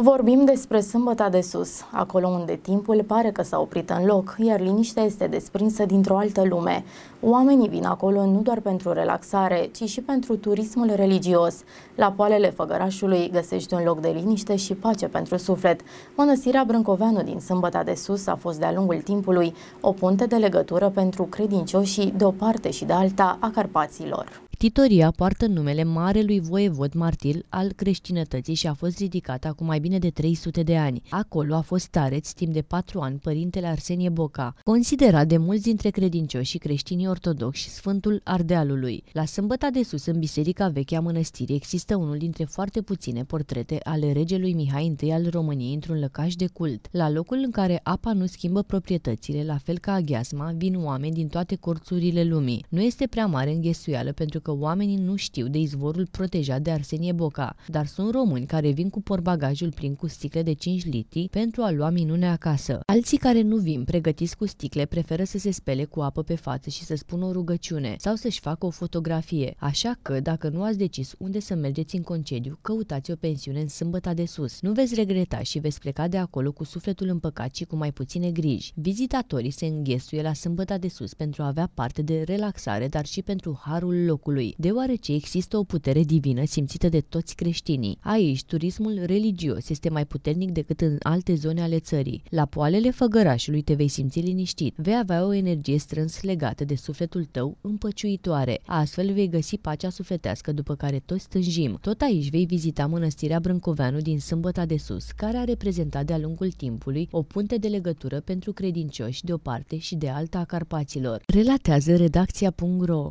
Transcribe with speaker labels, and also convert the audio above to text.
Speaker 1: Vorbim despre sâmbăta de sus, acolo unde timpul pare că s-a oprit în loc, iar liniștea este desprinsă dintr-o altă lume. Oamenii vin acolo nu doar pentru relaxare, ci și pentru turismul religios. La poalele Făgărașului găsești un loc de liniște și pace pentru suflet. Mănăstirea Brâncoveanu din sâmbăta de sus a fost de-a lungul timpului o punte de legătură pentru credincioșii de o parte și de alta a Carpaților.
Speaker 2: Titoria poartă numele marelui voievod martir al creștinătății și a fost ridicată acum mai bine de 300 de ani. Acolo a fost tareț timp de patru ani părintele Arsenie Boca, considerat de mulți dintre credincioși și creștinii ortodoxi Sfântul Ardealului. La Sâmbăta de Sus, în biserica veche a mănăstirii, există unul dintre foarte puține portrete ale regelui Mihai I al României într-un lăcaș de cult. La locul în care apa nu schimbă proprietățile, la fel ca aghiasma, vin oameni din toate corțurile lumii. Nu este prea mare înghesuială pentru că că oamenii nu știu de izvorul protejat de Arsenie Boca, dar sunt români care vin cu porbagajul plin cu sticle de 5 litri pentru a lua minunea acasă. Alții care nu vin pregătiți cu sticle preferă să se spele cu apă pe față și să spună o rugăciune sau să-și facă o fotografie, așa că dacă nu ați decis unde să mergeți în concediu, căutați o pensiune în sâmbăta de sus. Nu veți regreta și veți pleca de acolo cu sufletul împăcat și cu mai puține griji. Vizitatorii se înghesuie la sâmbăta de sus pentru a avea parte de relaxare, dar și pentru harul locului. Domnului, deoarece există o putere divină simțită de toți creștinii. Aici, turismul religios este mai puternic decât în alte zone ale țării. La poalele făgărașului te vei simți liniștit, vei avea o energie strâns legată de sufletul tău împăciuitoare. Astfel vei găsi pacea sufletească după care toți stânjim. Tot aici vei vizita mănăstirea Brâncoveanu din Sâmbăta de Sus, care a reprezentat de-a lungul timpului o punte de legătură pentru credincioși de o parte și de alta a Carpaților. Relatează redacția.ro